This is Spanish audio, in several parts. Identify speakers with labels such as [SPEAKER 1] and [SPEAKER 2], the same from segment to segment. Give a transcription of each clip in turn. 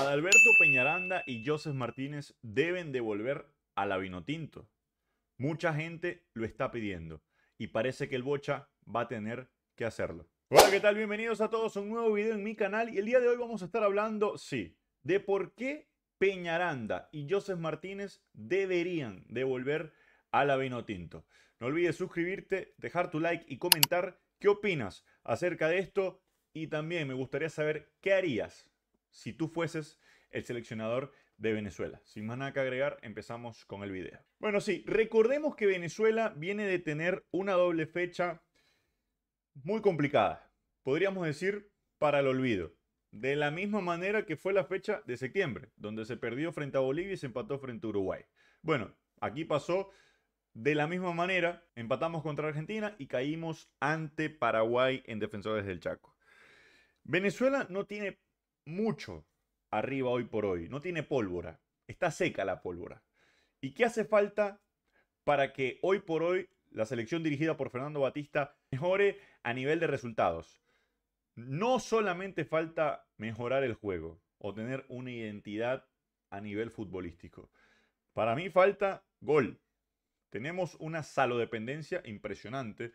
[SPEAKER 1] Adalberto Peñaranda y Joseph Martínez deben devolver a la Vinotinto. Mucha gente lo está pidiendo y parece que el Bocha va a tener que hacerlo. Hola, ¿qué tal? Bienvenidos a todos a un nuevo video en mi canal y el día de hoy vamos a estar hablando, sí, de por qué Peñaranda y Joseph Martínez deberían devolver a la Vinotinto. No olvides suscribirte, dejar tu like y comentar qué opinas acerca de esto y también me gustaría saber qué harías si tú fueses el seleccionador de Venezuela. Sin más nada que agregar, empezamos con el video. Bueno, sí, recordemos que Venezuela viene de tener una doble fecha muy complicada. Podríamos decir para el olvido. De la misma manera que fue la fecha de septiembre, donde se perdió frente a Bolivia y se empató frente a Uruguay. Bueno, aquí pasó de la misma manera, empatamos contra Argentina y caímos ante Paraguay en Defensores del Chaco. Venezuela no tiene mucho arriba hoy por hoy. No tiene pólvora. Está seca la pólvora. ¿Y qué hace falta para que hoy por hoy la selección dirigida por Fernando Batista mejore a nivel de resultados? No solamente falta mejorar el juego o tener una identidad a nivel futbolístico. Para mí falta gol. Tenemos una salodependencia impresionante.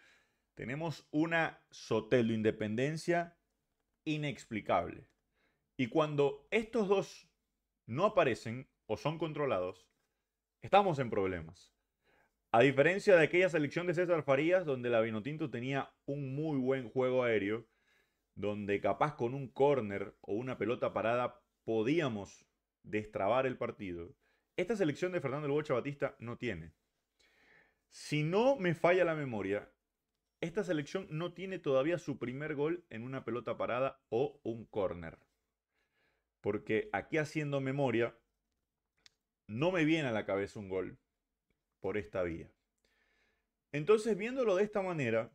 [SPEAKER 1] Tenemos una sotelo independencia inexplicable. Y cuando estos dos no aparecen o son controlados, estamos en problemas. A diferencia de aquella selección de César Farías, donde la Vinotinto tenía un muy buen juego aéreo, donde capaz con un córner o una pelota parada podíamos destrabar el partido, esta selección de Fernando el Batista no tiene. Si no me falla la memoria, esta selección no tiene todavía su primer gol en una pelota parada o un córner porque aquí haciendo memoria, no me viene a la cabeza un gol por esta vía. Entonces, viéndolo de esta manera,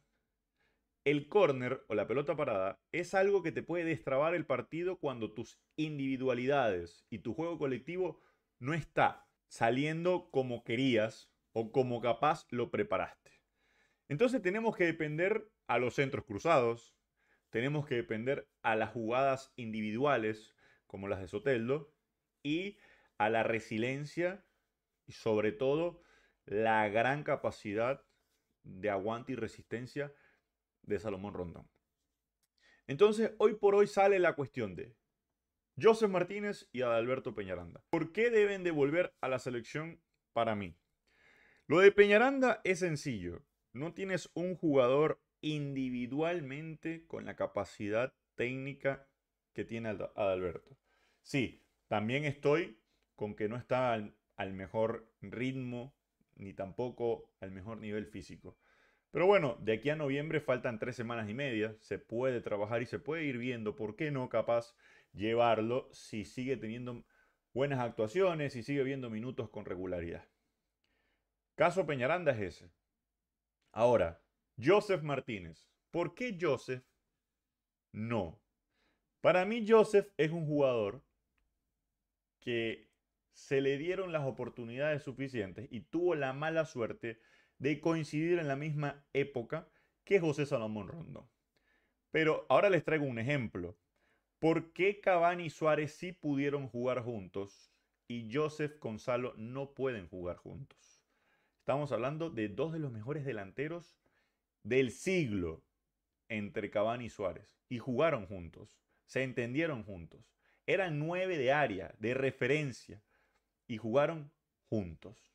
[SPEAKER 1] el córner o la pelota parada es algo que te puede destrabar el partido cuando tus individualidades y tu juego colectivo no está saliendo como querías o como capaz lo preparaste. Entonces tenemos que depender a los centros cruzados, tenemos que depender a las jugadas individuales, como las de Soteldo, y a la resiliencia y sobre todo la gran capacidad de aguante y resistencia de Salomón Rondón. Entonces, hoy por hoy sale la cuestión de Joseph Martínez y Adalberto Peñaranda. ¿Por qué deben volver a la selección para mí? Lo de Peñaranda es sencillo. No tienes un jugador individualmente con la capacidad técnica que tiene Adalberto. Sí, también estoy con que no está al, mejor ritmo ni tampoco al mejor nivel físico. Pero bueno, de aquí a noviembre faltan tres semanas y media, se puede trabajar y se puede ir viendo, ¿por qué no capaz llevarlo si sigue teniendo buenas actuaciones y sigue viendo minutos con regularidad? Caso Peñaranda es ese. Ahora, Joseph Martínez. ¿Por qué Joseph no? Para mí Joseph es un jugador que se le dieron las oportunidades suficientes y tuvo la mala suerte de coincidir en la misma época que José Salomón Rondón. Pero ahora les traigo un ejemplo. ¿Por qué Cavani y Suárez sí pudieron jugar juntos y Joseph Gonzalo no pueden jugar juntos? Estamos hablando de dos de los mejores delanteros del siglo entre Cavani y Suárez y jugaron juntos se entendieron juntos. Eran nueve de área, de referencia, y jugaron juntos.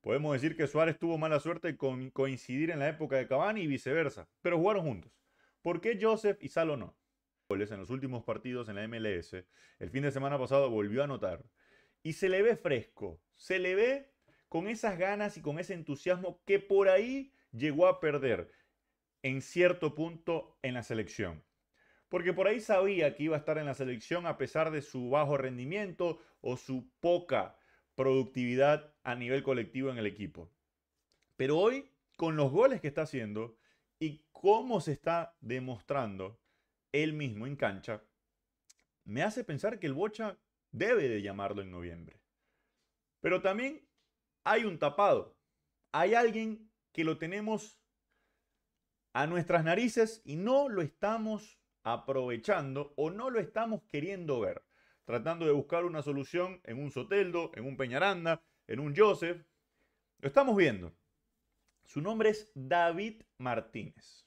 [SPEAKER 1] Podemos decir que Suárez tuvo mala suerte con coincidir en la época de Cavani y viceversa, pero jugaron juntos. ¿Por qué Joseph y Salo no? en los últimos partidos en la MLS, el fin de semana pasado volvió a anotar. Y se le ve fresco, se le ve con esas ganas y con ese entusiasmo que por ahí llegó a perder en cierto punto en la selección porque por ahí sabía que iba a estar en la selección a pesar de su bajo rendimiento o su poca productividad a nivel colectivo en el equipo. Pero hoy, con los goles que está haciendo y cómo se está demostrando él mismo en cancha, me hace pensar que el Bocha debe de llamarlo en noviembre. Pero también hay un tapado. Hay alguien que lo tenemos a nuestras narices y no lo estamos aprovechando o no lo estamos queriendo ver. Tratando de buscar una solución en un Soteldo, en un Peñaranda, en un Joseph. Lo estamos viendo. Su nombre es David Martínez.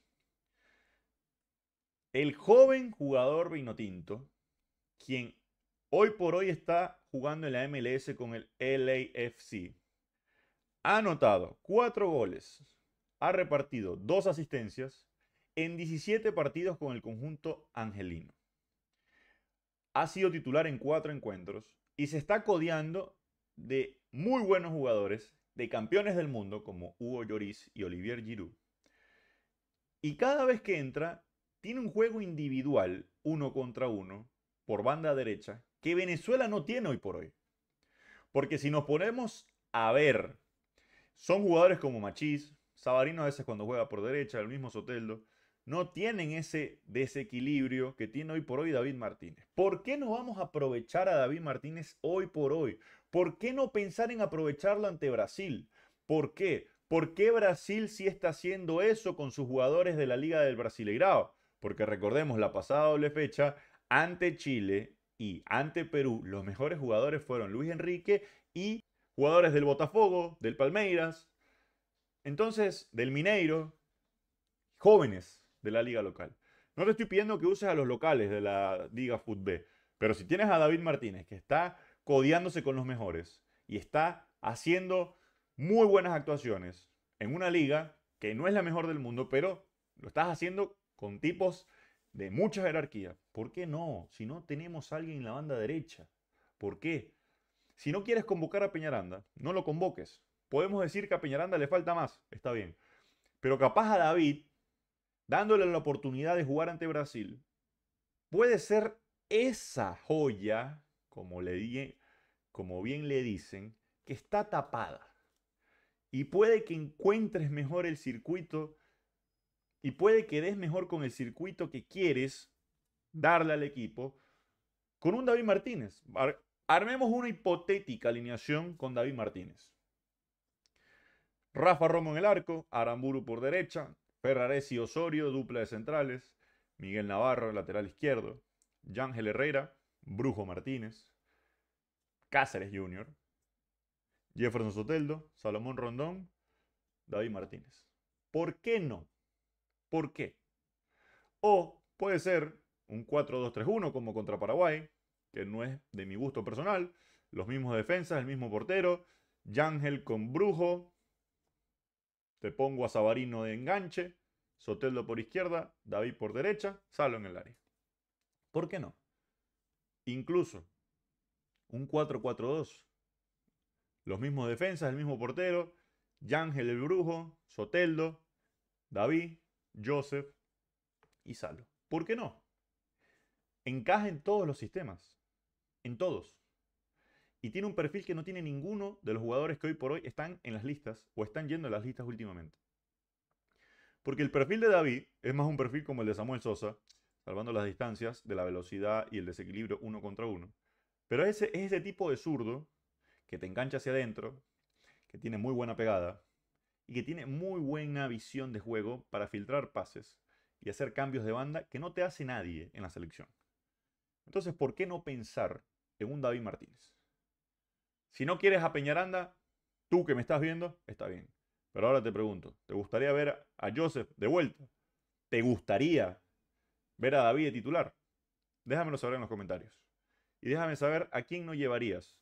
[SPEAKER 1] El joven jugador vinotinto, quien hoy por hoy está jugando en la MLS con el LAFC, ha anotado cuatro goles, ha repartido dos asistencias en 17 partidos con el conjunto angelino. Ha sido titular en cuatro encuentros y se está codeando de muy buenos jugadores, de campeones del mundo como Hugo Lloris y Olivier Giroud. Y cada vez que entra, tiene un juego individual, uno contra uno, por banda derecha, que Venezuela no tiene hoy por hoy. Porque si nos ponemos a ver, son jugadores como Machís, Sabarino a veces cuando juega por derecha, el mismo Soteldo, no tienen ese desequilibrio que tiene hoy por hoy David Martínez. ¿Por qué no vamos a aprovechar a David Martínez hoy por hoy? ¿Por qué no pensar en aprovecharlo ante Brasil? ¿Por qué? ¿Por qué Brasil si está haciendo eso con sus jugadores de la Liga del Brasileirao? Porque recordemos, la pasada doble fecha, ante Chile y ante Perú, los mejores jugadores fueron Luis Enrique y jugadores del Botafogo, del Palmeiras, entonces del Mineiro, jóvenes, de la liga local. No te estoy pidiendo que uses a los locales de la liga FUTB, pero si tienes a David Martínez que está codiándose con los mejores y está haciendo muy buenas actuaciones en una liga que no es la mejor del mundo, pero lo estás haciendo con tipos de mucha jerarquía. ¿Por qué no? Si no tenemos alguien en la banda derecha. ¿Por qué? Si no quieres convocar a Peñaranda, no lo convoques. Podemos decir que a Peñaranda le falta más, está bien. Pero capaz a David dándole la oportunidad de jugar ante Brasil, puede ser esa joya, como, le como bien le dicen, que está tapada. Y puede que encuentres mejor el circuito y puede que des mejor con el circuito que quieres darle al equipo con un David Martínez. Armemos una hipotética alineación con David Martínez. Rafa Romo en el arco, Aramburu por derecha, ferraresi y Osorio, dupla de centrales, Miguel Navarro, lateral izquierdo, Yángel Herrera, Brujo Martínez, Cáceres Jr., Jefferson Soteldo, Salomón Rondón, David Martínez. ¿Por qué no? ¿Por qué? O puede ser un 4-2-3-1 como contra Paraguay, que no es de mi gusto personal. Los mismos defensas, el mismo portero. Yángel con Brujo, te pongo a Sabarino de enganche, Soteldo por izquierda, David por derecha, Salo en el área. ¿Por qué no? Incluso un 4-4-2. Los mismos defensas, el mismo portero, Yángel el Brujo, Soteldo, David, Joseph y Salo. ¿Por qué no? Encaja en todos los sistemas. En todos y tiene un perfil que no tiene ninguno de los jugadores que hoy por hoy están en las listas o están yendo a las listas últimamente. Porque el perfil de David es más un perfil como el de Samuel Sosa, salvando las distancias de la velocidad y el desequilibrio uno contra uno. Pero ese, es ese tipo de zurdo que te engancha hacia adentro, que tiene muy buena pegada y que tiene muy buena visión de juego para filtrar pases y hacer cambios de banda que no te hace nadie en la selección. Entonces, ¿por qué no pensar en un David Martínez? Si no quieres a Peñaranda, tú que me estás viendo, está bien. Pero ahora te pregunto, ¿te gustaría ver a Joseph de vuelta? ¿Te gustaría ver a David de titular? Déjamelo saber en los comentarios. Y déjame saber a quién no llevarías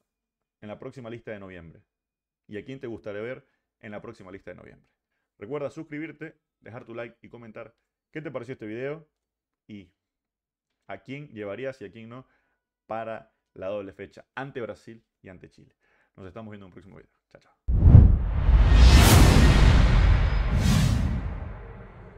[SPEAKER 1] en la próxima lista de noviembre. Y a quién te gustaría ver en la próxima lista de noviembre. Recuerda suscribirte, dejar tu like y comentar qué te pareció este video y a quién llevarías y a quién no para la doble fecha ante Brasil y ante Chile. Nos estamos viendo en un próximo video.